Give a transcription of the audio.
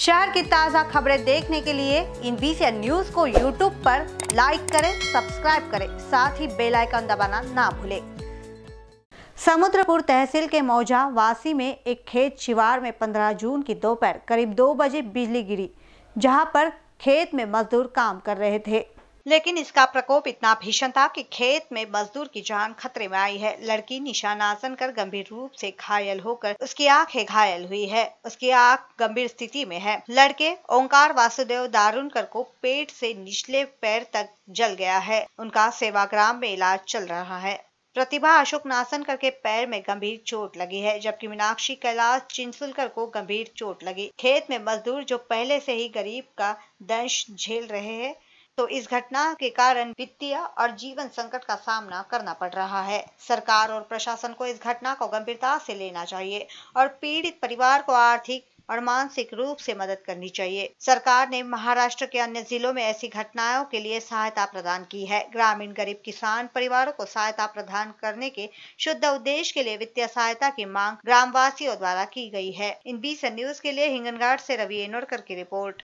शहर की ताज़ा खबरें देखने के लिए इन बीसी न्यूज को यूट्यूब पर लाइक करें सब्सक्राइब करें साथ ही बेल आइकन दबाना ना भूलें समुद्रपुर तहसील के मौजा वासी में एक खेत शिवार में 15 जून की दोपहर करीब दो बजे बिजली गिरी जहां पर खेत में मजदूर काम कर रहे थे लेकिन इसका प्रकोप इतना भीषण था कि खेत में मजदूर की जान खतरे में आई है लड़की निशानासन कर गंभीर रूप से घायल होकर उसकी आंखें घायल हुई है उसकी आंख गंभीर स्थिति में है लड़के ओंकार वासुदेव दारुनकर को पेट से निचले पैर तक जल गया है उनका सेवाग्राम में इलाज चल रहा है प्रतिभा अशोक नासनकर के पैर में गंभीर चोट लगी है जबकि मीनाक्षी कैलाश चिंसुलकर को गंभीर चोट लगी खेत में मजदूर जो पहले से ही गरीब का दंश झेल रहे हैं तो इस घटना के कारण वित्तीय और जीवन संकट का सामना करना पड़ रहा है सरकार और प्रशासन को इस घटना को गंभीरता से लेना चाहिए और पीड़ित परिवार को आर्थिक और मानसिक रूप से मदद करनी चाहिए सरकार ने महाराष्ट्र के अन्य जिलों में ऐसी घटनाओं के लिए सहायता प्रदान की है ग्रामीण गरीब किसान परिवारों को सहायता प्रदान करने के शुद्ध उद्देश्य के लिए वित्तीय सहायता की मांग ग्रामवासियों द्वारा की गई है इन बीस न्यूज के लिए हिंगनघाट से रवि एनोरकर की रिपोर्ट